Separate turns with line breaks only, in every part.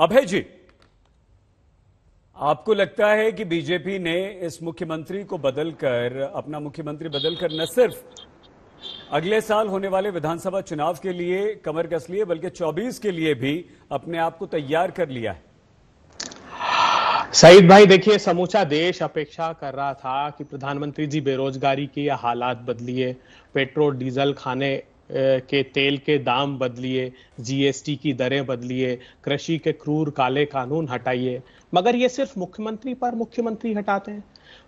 अभय जी आपको लगता है कि बीजेपी ने इस मुख्यमंत्री को बदलकर अपना मुख्यमंत्री बदलकर न सिर्फ अगले साल होने वाले विधानसभा चुनाव के लिए कमर कस लिए बल्कि 24 के लिए भी अपने आप को तैयार कर लिया है
सईद भाई देखिए
समूचा देश अपेक्षा कर रहा
था कि प्रधानमंत्री जी बेरोजगारी की हालात बदलिए पेट्रोल डीजल खाने के तेल के दाम बदलिए जीएसटी की दरें बदलिए कृषि के क्रूर काले कानून हटाइए मगर ये सिर्फ मुख्यमंत्री पर मुख्यमंत्री हटाते हैं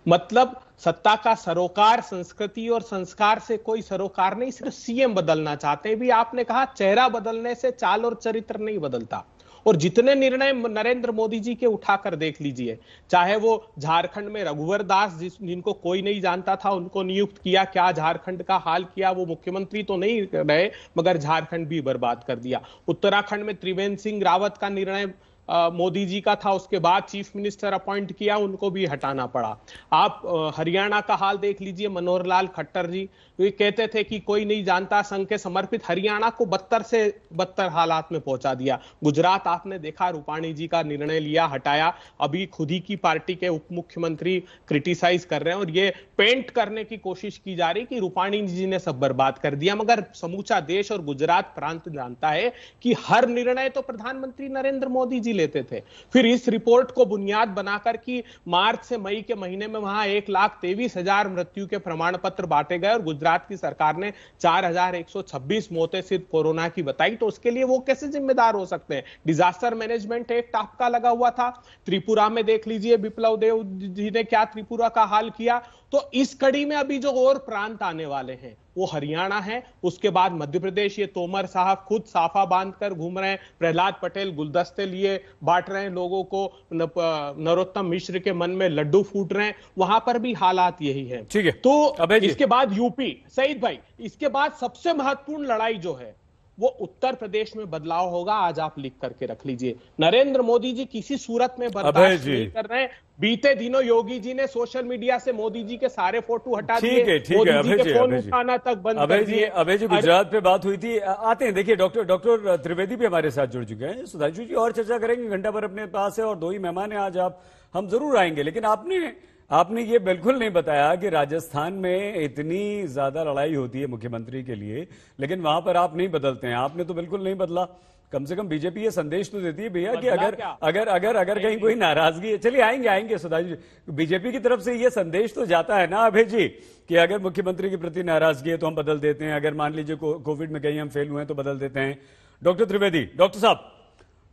मतलब सत्ता का सरोकार संस्कृति और संस्कार से कोई सरोकार नहीं सिर्फ सीएम बदलना चाहते भी आपने कहा चेहरा बदलने से चाल और चरित्र नहीं बदलता और जितने निर्णय नरेंद्र मोदी जी के उठाकर देख लीजिए चाहे वो झारखंड में रघुवर दास जिस जिनको कोई नहीं जानता था उनको नियुक्त किया क्या झारखंड का हाल किया वो मुख्यमंत्री तो नहीं रहे मगर झारखंड भी बर्बाद कर दिया उत्तराखंड में त्रिवेंद्र सिंह रावत का निर्णय मोदी जी का था उसके बाद चीफ मिनिस्टर अपॉइंट किया उनको भी हटाना पड़ा आप हरियाणा का हाल देख लीजिए मनोहर लाल खट्टर जी वे कहते थे कि कोई नहीं जानता संघ के समर्पित हरियाणा को बदतर से बदतर हालात में पहुंचा दिया गुजरात आपने देखा रूपाणी जी का निर्णय लिया हटाया अभी खुद ही की पार्टी के उप मुख्यमंत्री क्रिटिसाइज कर रहे हैं और ये पेंट करने की कोशिश की जा रही कि रूपाणी जी ने सब बर्बाद कर दिया मगर समूचा देश और गुजरात प्रांत जानता है कि हर निर्णय तो प्रधानमंत्री नरेंद्र मोदी जी फीसदी लेते थे फिर इस रिपोर्ट को बुनियाद बनाकर कि मार्च से मई के महीने में वहां एक लाख तेईस हजार मृत्यु के प्रमाण पत्र बांटे गए और गुजरात की सरकार ने चार हजार एक सौ छब्बीस मौतें सिर्फ कोरोना की बताई तो उसके लिए वो कैसे जिम्मेदार हो सकते हैं डिजास्टर मैनेजमेंट एक्ट आपका लगा हुआ था त्रिपुरा में देख लीजिए विप्लव देव जी ने क्या त्रिपुरा का हाल किया तो इस कड़ी में अभी जो और प्रांत आने वाले हैं वो हरियाणा है उसके बाद मध्य प्रदेश ये तोमर साहब खुद साफा बांधकर घूम रहे हैं प्रहलाद पटेल गुलदस्ते लिए बांट रहे हैं लोगों को नरोत्तम मिश्र के मन में लड्डू फूट रहे हैं वहां पर भी हालात यही है ठीक है तो इसके बाद यूपी सईद भाई इसके बाद सबसे महत्वपूर्ण लड़ाई जो है वो उत्तर प्रदेश में बदलाव होगा आज आप लिख करके रख लीजिए नरेंद्र मोदी जी किसी सूरत में बर्दाश्त नहीं कर रहे बीते दिनों योगी जी ने सोशल मीडिया से मोदी जी के सारे फोटो हटा दिए मोदी है, जी के फोन उठाना तक बंद अभय जी अभय जी गुजरात
पे बात हुई थी आते हैं देखिए डॉक्टर डॉक्टर त्रिवेदी भी हमारे साथ जुड़ चुके हैं सुधांशु जी और चर्चा करेंगे घंटा भर अपने पास है और दो ही मेहमान है आज आप हम जरूर आएंगे लेकिन आपने आपने ये बिल्कुल नहीं बताया कि राजस्थान में इतनी ज्यादा लड़ाई होती है मुख्यमंत्री के लिए लेकिन वहां पर आप नहीं बदलते हैं आपने तो बिल्कुल नहीं बदला कम से कम बीजेपी ये संदेश तो देती है भैया कि अगर अगर अगर अगर कहीं कोई नाराजगी है चलिए आएंगे आएंगे सुधाजी बीजेपी की तरफ से ये संदेश तो जाता है ना अभय जी कि अगर मुख्यमंत्री के प्रति नाराजगी है तो हम बदल देते हैं अगर मान लीजिए कोविड में कहीं हम फेल हुए हैं तो बदल देते हैं डॉक्टर त्रिवेदी डॉक्टर साहब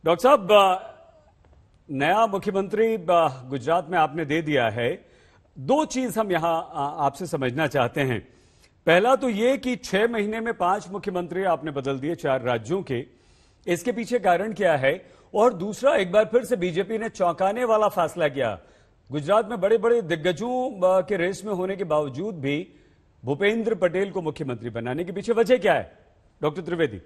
डॉक्टर साहब नया मुख्यमंत्री गुजरात में आपने दे दिया है दो चीज हम यहां आपसे समझना चाहते हैं पहला तो ये कि छह महीने में पांच मुख्यमंत्री आपने बदल दिए चार राज्यों के इसके पीछे कारण क्या है और दूसरा एक बार फिर से बीजेपी ने चौंकाने वाला फैसला किया गुजरात में बड़े बड़े दिग्गजों के रेस में होने के बावजूद भी भूपेंद्र पटेल को मुख्यमंत्री बनाने के पीछे वजह क्या है डॉक्टर त्रिवेदी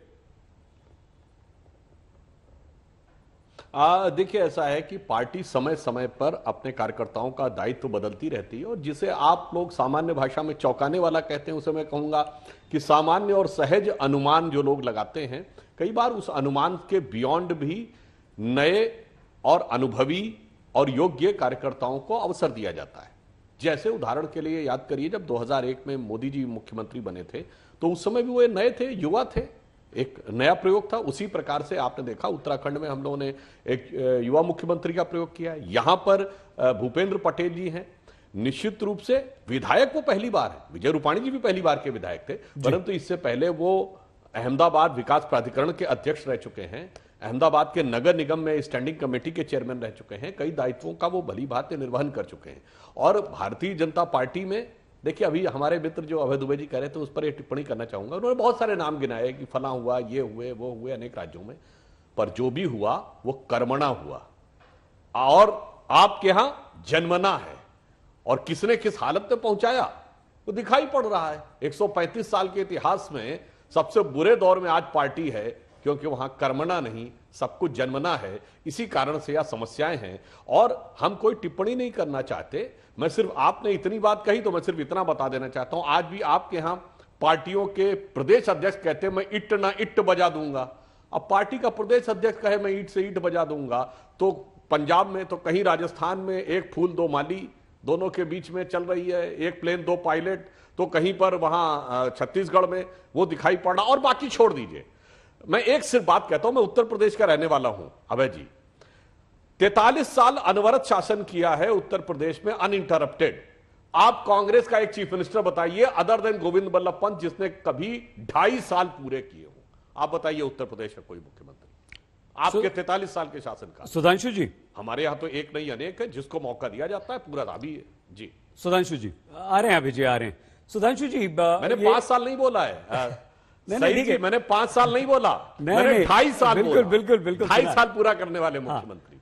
देखिए ऐसा है कि पार्टी समय समय पर अपने कार्यकर्ताओं का दायित्व तो बदलती रहती है और जिसे आप लोग सामान्य भाषा में चौंकाने वाला कहते हैं उसे मैं कहूंगा कि सामान्य और सहज अनुमान जो लोग लगाते हैं कई बार उस अनुमान के बियॉन्ड भी नए और अनुभवी और योग्य कार्यकर्ताओं को अवसर दिया जाता है जैसे उदाहरण के लिए याद करिए जब 2001 में मोदी जी मुख्यमंत्री बने थे तो उस समय भी वे नए थे युवा थे एक नया प्रयोग था उसी प्रकार से आपने देखा उत्तराखंड में हम लोगों ने एक युवा मुख्यमंत्री का प्रयोग किया है यहां पर भूपेंद्र पटेल जी हैं निश्चित रूप से विधायक वो पहली बार है विजय रूपाणी जी भी पहली बार के विधायक थे परंतु इससे पहले वो अहमदाबाद विकास प्राधिकरण के अध्यक्ष रह चुके हैं अहमदाबाद के नगर निगम में स्टैंडिंग कमेटी के चेयरमैन रह चुके हैं कई दायित्वों का वो भली भांति निर्वहन कर चुके हैं और भारतीय जनता पार्टी में देखिए अभी हमारे मित्र जो अभय दुबे जी कह रहे थे उस पर ये टिप्पणी करना चाहूंगा उन्होंने बहुत सारे नाम गिनाए कि फला हुआ ये हुए वो हुए अनेक राज्यों में पर जो भी हुआ वो कर्मणा हुआ और आपके यहां जन्मना है और किसने किस हालत में पहुंचाया वो दिखाई पड़ रहा है 135 साल के इतिहास में सबसे बुरे दौर में आज पार्टी है क्योंकि वहां कर्मणा नहीं सब कुछ जन्मना है इसी कारण से यह समस्याएं हैं और हम कोई टिप्पणी नहीं करना चाहते मैं सिर्फ आपने इतनी बात कही तो मैं सिर्फ इतना बता देना चाहता हूं आज भी आपके यहां पार्टियों के प्रदेश अध्यक्ष कहते हैं मैं इट ना इट बजा दूंगा अब पार्टी का प्रदेश अध्यक्ष कहे मैं ईट से ईट बजा दूंगा तो पंजाब में तो कहीं राजस्थान में एक फूल दो माली दोनों के बीच में चल रही है एक प्लेन दो पायलट तो कहीं पर वहां छत्तीसगढ़ में वो दिखाई पड़ रहा और बाकी छोड़ दीजिए मैं एक सिर्फ बात कहता हूं मैं उत्तर प्रदेश का रहने वाला हूं अभय जी तैतालीस साल अनवरत शासन किया है उत्तर प्रदेश में अनइंटरप्टेड आप कांग्रेस का एक चीफ मिनिस्टर बताइए अदर देन गोविंद बल्लभ पंत जिसने कभी ढाई साल पूरे किए हो आप बताइए उत्तर प्रदेश का कोई मुख्यमंत्री आपके तैतालीस साल के शासन का सुधांशु जी हमारे यहां तो एक नहीं अनेक है जिसको मौका दिया जाता है पूरा राबी है जी सुधांशु जी आ रहे हैं अभी जी आ रहे हैं सुधांशु जी मैंने पांच साल नहीं बोला है नहीं जी मैंने पांच साल नहीं बोला नहीं, मैंने ढाई साल बिल्कुल
बिल्कुल बिल्कुल ढाई साल
पूरा करने वाले मुख्यमंत्री